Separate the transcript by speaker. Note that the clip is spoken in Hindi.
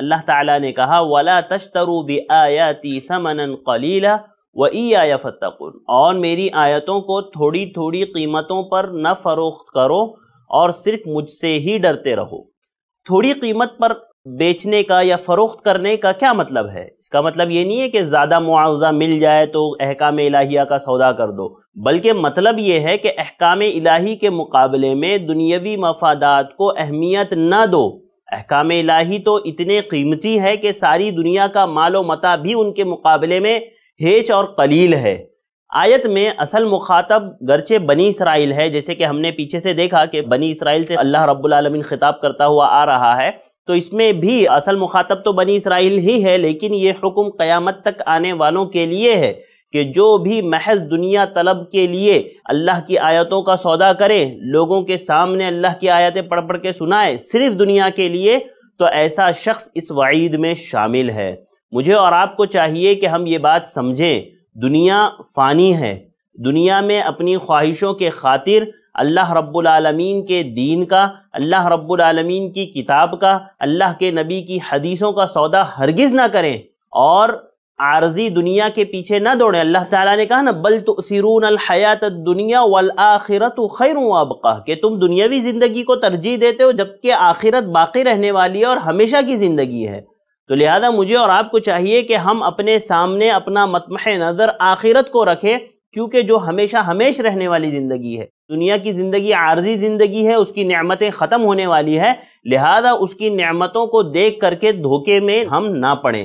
Speaker 1: अल्लाह ताला ने कहा वला तश्तरु बि आयाती समनन कलीला व या फतकुन और मेरी आयतों को थोड़ी थोड़ी कीमतों पर न फरोख्त करो और सिर्फ मुझसे ही डरते रहो थोड़ी कीमत पर बेचने का या फ़रोख्त करने का क्या मतलब है इसका मतलब ये नहीं है कि ज़्यादा मुआवजा मिल जाए तो अहकाम इलाहिया का सौदा कर दो बल्कि मतलब ये है कि अहकाम इलाही के मुकाबले में दुनियावी मफादात को अहमियत ना दो अहकाम इलाही तो इतने कीमती है कि सारी दुनिया का मालो मता भी उनके मुकाबले में हेच और कलील है आयत में असल मुखातब गरचे बनी इसराइल है जैसे कि हमने पीछे से देखा कि बनी इसराइल से अल्लाह रब्बुल खिताब करता हुआ आ रहा है तो इसमें भी असल मुखातब तो बनी इसराइल ही है लेकिन ये हुक्म क़यामत तक आने वालों के लिए है कि जो भी महज दुनिया तलब के लिए अल्लाह की आयतों का सौदा करे लोगों के सामने अल्लाह की आयतें पढ़ पढ़ के सुनाए सिर्फ दुनिया के लिए तो ऐसा शख्स इस वईद में शामिल है मुझे और आपको चाहिए कि हम ये बात समझें दुनिया फ़ानी है दुनिया में अपनी ख्वाहिशों के खातिर अल्लाह रब्बुल आलमीन के दीन का अल्लाह रब्बुल आलमीन की किताब का अल्लाह के नबी की हदीसों का सौदा हरगिज़ ना करें और आर्जी दुनिया के पीछे ना दौड़े अल्लाह ताला ने कहा ना बल तो सिरून अलहयात दुनिया वल आखिरत खैर अबका कि तुम दुनियावी ज़िंदगी को तरजीह देते हो जबकि आखिरत बाकी रहने वाली है और हमेशा की ज़िंदगी है तो लिहाजा मुझे और आपको चाहिए कि हम अपने सामने अपना मतमह नज़र आखिरत को रखें क्योंकि जो हमेशा हमेश रहने वाली ज़िंदगी है दुनिया की ज़िंदगी आर्जी ज़िंदगी है उसकी नियामतें ख़त्म होने वाली है लिहाजा उसकी नियामतों को देख करके धोखे में हम ना पड़ें